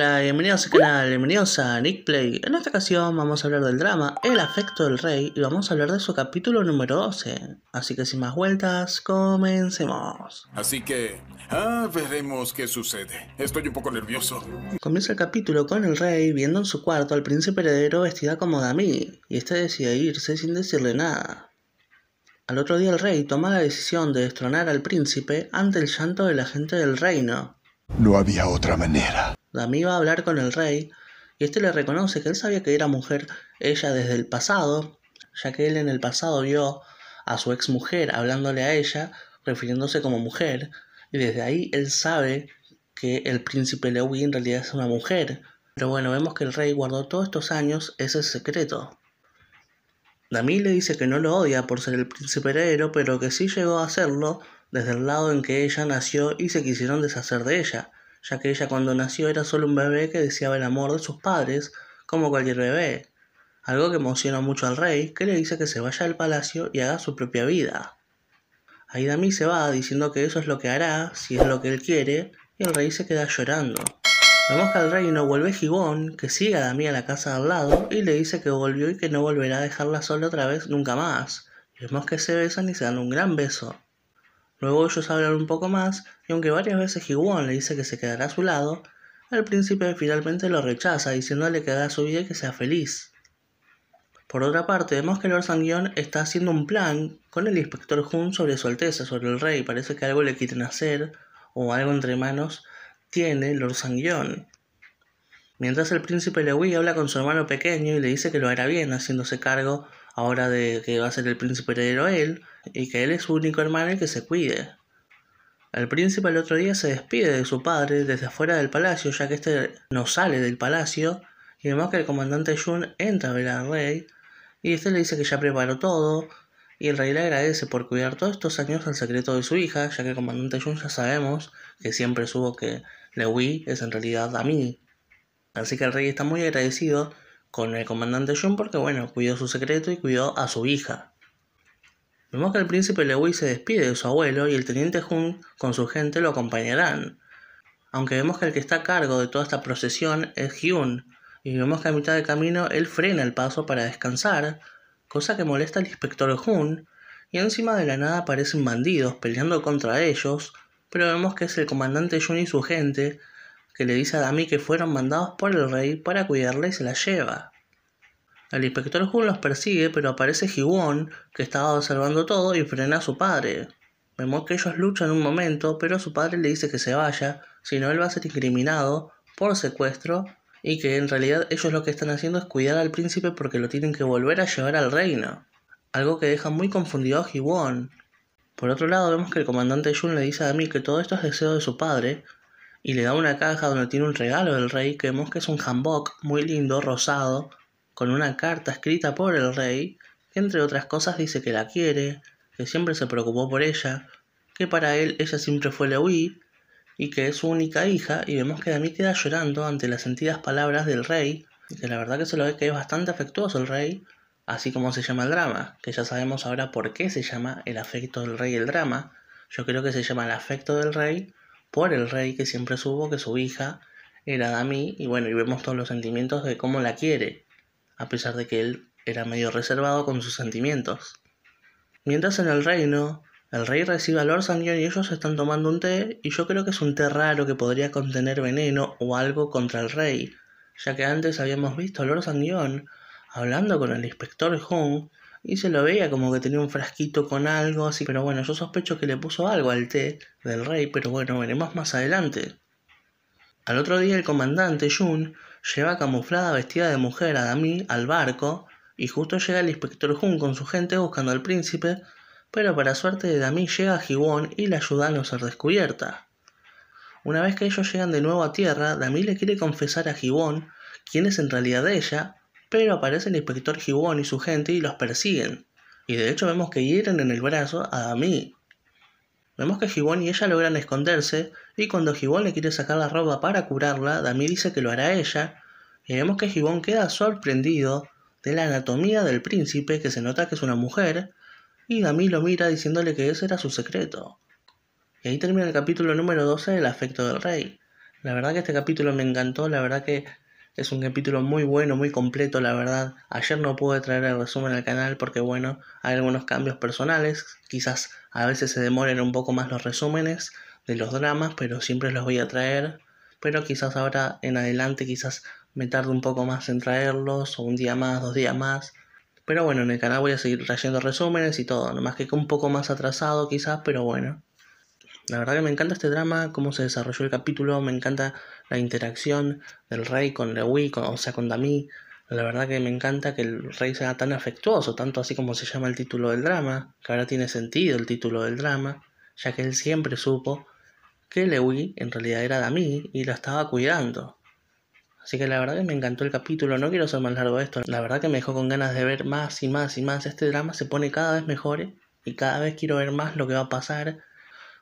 Hola, bienvenidos al canal, bienvenidos a Nick Play. En esta ocasión vamos a hablar del drama El afecto del rey y vamos a hablar de su capítulo número 12. Así que sin más vueltas, comencemos. Así que, ah, veremos qué sucede. Estoy un poco nervioso. Comienza el capítulo con el rey viendo en su cuarto al príncipe heredero vestida como Dami y este decide irse sin decirle nada. Al otro día el rey toma la decisión de destronar al príncipe ante el llanto de la gente del reino. No había otra manera. Dami va a hablar con el rey y este le reconoce que él sabía que era mujer ella desde el pasado, ya que él en el pasado vio a su ex mujer hablándole a ella, refiriéndose como mujer, y desde ahí él sabe que el príncipe Lewis en realidad es una mujer. Pero bueno, vemos que el rey guardó todos estos años ese secreto. Dami le dice que no lo odia por ser el príncipe heredero, pero que sí llegó a hacerlo desde el lado en que ella nació y se quisieron deshacer de ella ya que ella cuando nació era solo un bebé que deseaba el amor de sus padres, como cualquier bebé, algo que emociona mucho al rey, que le dice que se vaya al palacio y haga su propia vida. Ahí Dami se va diciendo que eso es lo que hará, si es lo que él quiere, y el rey se queda llorando. Vemos que al no vuelve Gibón, que sigue a Dami a la casa de al lado, y le dice que volvió y que no volverá a dejarla sola otra vez nunca más. Y vemos que se besan y se dan un gran beso. Luego ellos hablan un poco más, y aunque varias veces Higuón le dice que se quedará a su lado, el príncipe finalmente lo rechaza, diciéndole que haga su vida y que sea feliz. Por otra parte, vemos que Lord Sanguion está haciendo un plan con el inspector Hun sobre su alteza, sobre el rey. Parece que algo le quieren hacer, o algo entre manos tiene Lord Sanguion. Mientras el príncipe lewi habla con su hermano pequeño y le dice que lo hará bien, haciéndose cargo ahora de que va a ser el príncipe heredero él, y que él es su único hermano el que se cuide. El príncipe al otro día se despide de su padre desde afuera del palacio, ya que este no sale del palacio, y vemos que el comandante Jun entra a ver al rey, y este le dice que ya preparó todo, y el rey le agradece por cuidar todos estos años el secreto de su hija, ya que el comandante Jun ya sabemos que siempre supo que Lewi es en realidad mí Así que el rey está muy agradecido con el comandante Jun porque, bueno, cuidó su secreto y cuidó a su hija. Vemos que el príncipe Lewis se despide de su abuelo y el teniente Hun con su gente lo acompañarán. Aunque vemos que el que está a cargo de toda esta procesión es Hyun, y vemos que a mitad de camino él frena el paso para descansar, cosa que molesta al inspector Hun, y encima de la nada aparecen bandidos peleando contra ellos, pero vemos que es el comandante Jun y su gente que le dice a Dami que fueron mandados por el rey para cuidarla y se la lleva. El inspector Jun los persigue, pero aparece Hee-Won, que estaba observando todo, y frena a su padre. Vemos que ellos luchan un momento, pero su padre le dice que se vaya, si no él va a ser incriminado por secuestro, y que en realidad ellos lo que están haciendo es cuidar al príncipe porque lo tienen que volver a llevar al reino. Algo que deja muy confundido a Hee-Won. Por otro lado, vemos que el comandante Jun le dice a mí que todo esto es deseo de su padre, y le da una caja donde tiene un regalo del rey que vemos que es un hanbok muy lindo, rosado, con una carta escrita por el rey, que entre otras cosas dice que la quiere, que siempre se preocupó por ella, que para él ella siempre fue UI y que es su única hija, y vemos que Dami queda llorando ante las sentidas palabras del rey, y que la verdad que se lo ve que es bastante afectuoso el rey, así como se llama el drama, que ya sabemos ahora por qué se llama el afecto del rey el drama, yo creo que se llama el afecto del rey por el rey que siempre supo que su hija era Dami, y bueno, y vemos todos los sentimientos de cómo la quiere, a pesar de que él era medio reservado con sus sentimientos. Mientras en el reino, el rey recibe a Lord Sanguion y ellos están tomando un té, y yo creo que es un té raro que podría contener veneno o algo contra el rey, ya que antes habíamos visto a Lord Sanguion hablando con el inspector Hong y se lo veía como que tenía un frasquito con algo así, pero bueno, yo sospecho que le puso algo al té del rey, pero bueno, veremos más adelante. Al otro día el comandante Jun lleva camuflada vestida de mujer a Dami al barco y justo llega el inspector Jun con su gente buscando al príncipe, pero para suerte de Dami llega a Gibón y le ayuda a no ser descubierta. Una vez que ellos llegan de nuevo a tierra, Dami le quiere confesar a Gibón quién es en realidad ella, pero aparece el inspector Gibón y su gente y los persiguen. Y de hecho vemos que hieren en el brazo a Dami. Vemos que Gibón y ella logran esconderse y cuando Gibón le quiere sacar la ropa para curarla, Dami dice que lo hará ella. Y vemos que Gibón queda sorprendido de la anatomía del príncipe, que se nota que es una mujer. Y Dami lo mira diciéndole que ese era su secreto. Y ahí termina el capítulo número 12 del afecto del rey. La verdad que este capítulo me encantó, la verdad que es un capítulo muy bueno, muy completo, la verdad. Ayer no pude traer el resumen al canal porque, bueno, hay algunos cambios personales. Quizás a veces se demoren un poco más los resúmenes de los dramas, pero siempre los voy a traer. Pero quizás ahora en adelante, quizás me tarde un poco más en traerlos, o un día más, dos días más. Pero bueno, en el canal voy a seguir trayendo resúmenes y todo, nomás que un poco más atrasado quizás, pero bueno. La verdad que me encanta este drama, cómo se desarrolló el capítulo, me encanta la interacción del rey con Lewi, o sea, con Dami. La verdad que me encanta que el rey sea tan afectuoso, tanto así como se llama el título del drama, que ahora tiene sentido el título del drama, ya que él siempre supo que Lewy en realidad era de mí y la estaba cuidando. Así que la verdad que me encantó el capítulo, no quiero ser más largo de esto, la verdad que me dejó con ganas de ver más y más y más, este drama se pone cada vez mejor ¿eh? y cada vez quiero ver más lo que va a pasar.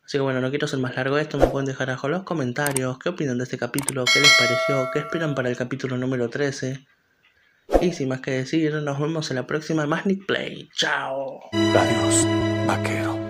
Así que bueno, no quiero ser más largo de esto, me pueden dejar abajo los comentarios, qué opinan de este capítulo, qué les pareció, qué esperan para el capítulo número 13. Y sin más que decir, nos vemos en la próxima más Play. ¡Chao! Adiós, vaquero.